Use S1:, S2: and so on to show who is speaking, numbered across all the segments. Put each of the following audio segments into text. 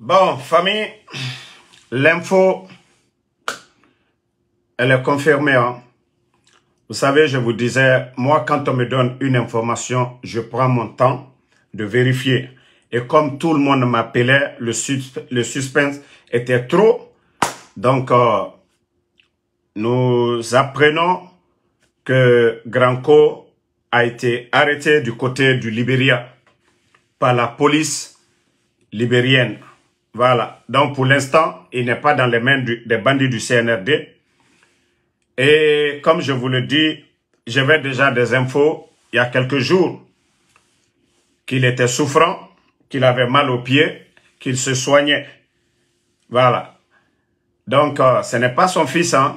S1: Bon, famille, l'info, elle est confirmée. Hein. Vous savez, je vous disais, moi, quand on me donne une information, je prends mon temps de vérifier. Et comme tout le monde m'appelait, le, le, suspense était trop. Donc, euh, nous apprenons que Granco a été arrêté du côté du Libéria par la police libérienne. Voilà. Donc, pour l'instant, il n'est pas dans les mains des bandits du CNRD. Et comme je vous le dis, j'avais déjà des infos il y a quelques jours qu'il était souffrant, qu'il avait mal aux pieds, qu'il se soignait. Voilà. Donc, euh, ce n'est pas son fils, hein.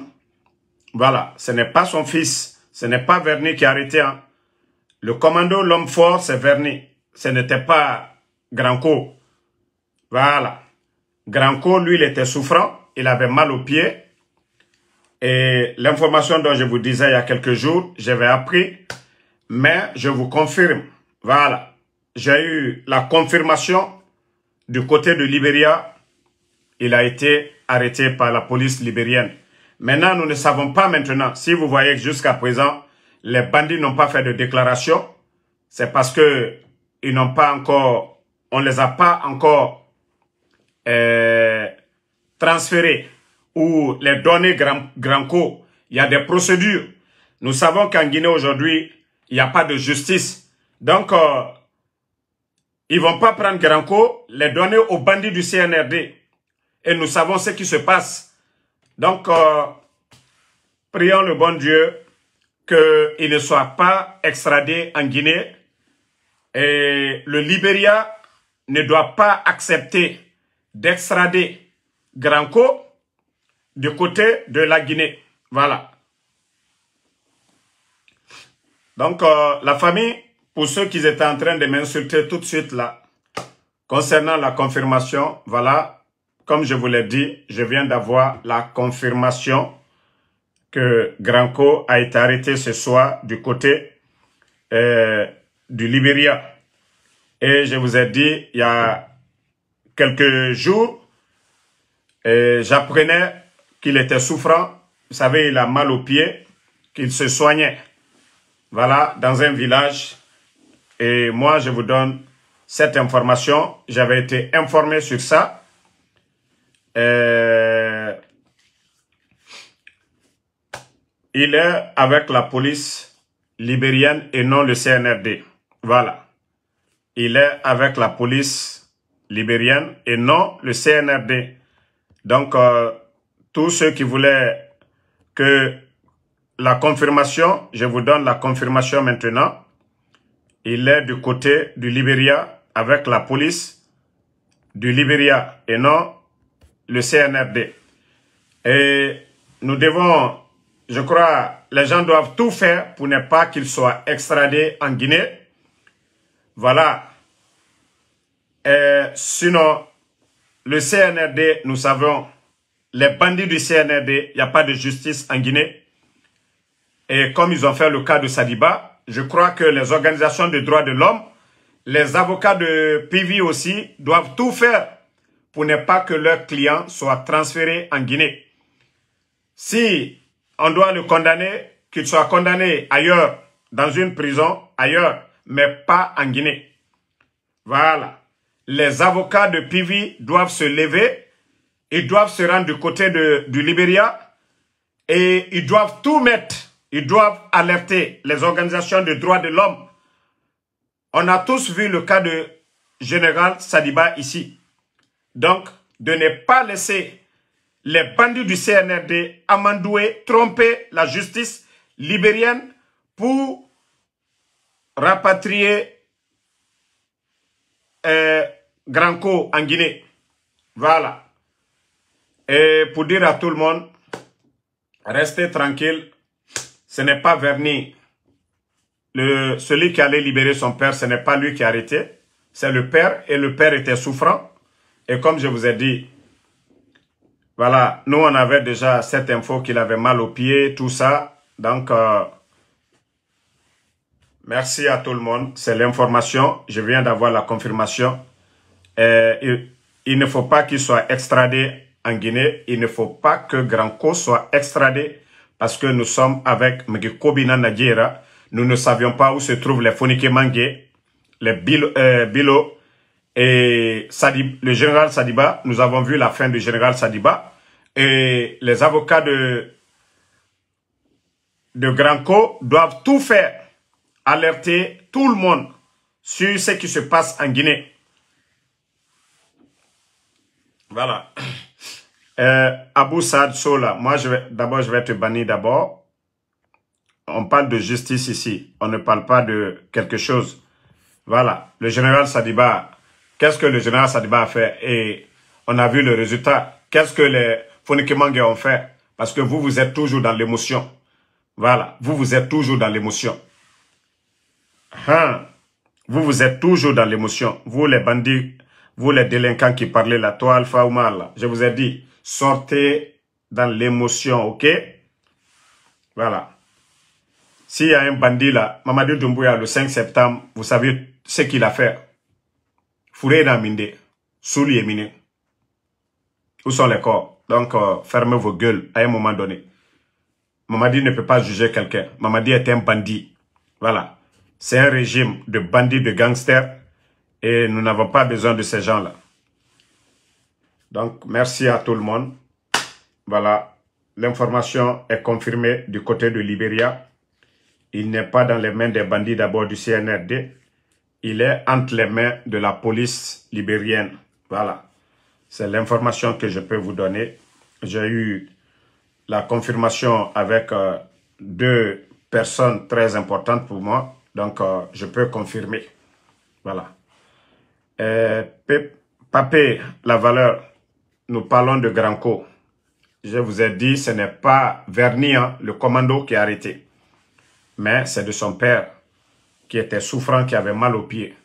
S1: Voilà, ce n'est pas son fils. Ce n'est pas Verny qui a arrêté, hein. Le commando, l'homme fort, c'est Verny. Ce n'était pas Granco. Voilà. Granco, lui, il était souffrant, il avait mal aux pieds. Et l'information dont je vous disais il y a quelques jours, j'avais appris, mais je vous confirme, voilà, j'ai eu la confirmation du côté de Libéria, il a été arrêté par la police libérienne. Maintenant, nous ne savons pas maintenant, si vous voyez que jusqu'à présent, les bandits n'ont pas fait de déclaration, c'est parce que ils n'ont pas encore, on les a pas encore euh, transférer ou les données Gran Granco, il y a des procédures. Nous savons qu'en Guinée aujourd'hui, il n'y a pas de justice. Donc, euh, ils vont pas prendre Granco, les donner aux bandits du CNRD. Et nous savons ce qui se passe. Donc, euh, prions le bon Dieu il ne soit pas extradé en Guinée. Et le Libéria ne doit pas accepter d'extrader Granco du côté de la Guinée. Voilà. Donc, euh, la famille, pour ceux qui étaient en train de m'insulter tout de suite là, concernant la confirmation, voilà, comme je vous l'ai dit, je viens d'avoir la confirmation que Granco a été arrêté ce soir du côté euh, du Libéria. Et je vous ai dit, il y a quelques jours, j'apprenais qu'il était souffrant. Vous savez, il a mal aux pieds, qu'il se soignait. Voilà, dans un village. Et moi, je vous donne cette information. J'avais été informé sur ça. Euh, il est avec la police libérienne et non le CNRD. Voilà. Il est avec la police libérienne et non le CNRD. Donc, euh, tous ceux qui voulaient que la confirmation, je vous donne la confirmation maintenant. Il est du côté du Libéria avec la police du Libéria et non le CNRD. Et nous devons, je crois, les gens doivent tout faire pour ne pas qu'ils soient extradés en Guinée. Voilà. Et euh, sinon, le CNRD, nous savons, les bandits du CNRD, il n'y a pas de justice en Guinée. Et comme ils ont fait le cas de Sadiba, je crois que les organisations de droits de l'homme, les avocats de PV aussi, doivent tout faire pour ne pas que leurs clients soient transférés en Guinée. Si on doit le condamner, qu'il soit condamné ailleurs, dans une prison, ailleurs, mais pas en Guinée. Voilà les avocats de Pivi doivent se lever, ils doivent se rendre du côté de, du Libéria et ils doivent tout mettre, ils doivent alerter les organisations de droits de l'homme. On a tous vu le cas de Général Sadiba ici. Donc, de ne pas laisser les bandits du CNRD amandouer, tromper la justice libérienne pour rapatrier euh, Granco en Guinée. Voilà. Et pour dire à tout le monde, restez tranquille. Ce n'est pas Verni. Le, celui qui allait libérer son père, ce n'est pas lui qui a arrêté. C'est le père. Et le père était souffrant. Et comme je vous ai dit, voilà, nous on avait déjà cette info qu'il avait mal au pied, tout ça. Donc, euh, merci à tout le monde. C'est l'information. Je viens d'avoir la confirmation. Euh, il, ne faut pas qu'il soit extradé en Guinée. Il ne faut pas que Granco soit extradé parce que nous sommes avec Kobina Nadjera. Nous ne savions pas où se trouvent les Fonike Mangé, les euh, Bilo, et Sadib, le général Sadiba. Nous avons vu la fin du général Sadiba. Et les avocats de, de Granco doivent tout faire, alerter tout le monde sur ce qui se passe en Guinée. Voilà. Euh, Abou Saad Sola, moi, je vais, d'abord, je vais te bannir d'abord. On parle de justice ici. On ne parle pas de quelque chose. Voilà. Le général Sadiba, qu'est-ce que le général Sadiba a fait? Et on a vu le résultat. Qu'est-ce que les Fonikimangue ont fait? Parce que vous, vous êtes toujours dans l'émotion. Voilà. Vous, vous êtes toujours dans l'émotion. Hein? Vous, vous êtes toujours dans l'émotion. Vous, les bandits vous les délinquants qui parlez là, toi Alpha ou mal. je vous ai dit, sortez dans l'émotion, ok Voilà. S'il y a un bandit là, Mamadou Doumbouya, le 5 septembre, vous savez ce qu'il a fait. Fouré dans Mindé, Souli et Mine. Où sont les corps Donc, euh, fermez vos gueules à un moment donné. Mamadi ne peut pas juger quelqu'un. Mamadi est un bandit. Voilà. C'est un régime de bandits, de gangsters et nous n'avons pas besoin de ces gens-là. Donc, merci à tout le monde. Voilà, l'information est confirmée du côté de Libéria. Il n'est pas dans les mains des bandits d'abord du CNRD. Il est entre les mains de la police libérienne. Voilà, c'est l'information que je peux vous donner. J'ai eu la confirmation avec euh, deux personnes très importantes pour moi. Donc, euh, je peux confirmer. Voilà. Euh, Pape, la valeur, nous parlons de Granco. Je vous ai dit, ce n'est pas Vernier, hein, le commando, qui a arrêté. Mais c'est de son père, qui était souffrant, qui avait mal aux pieds.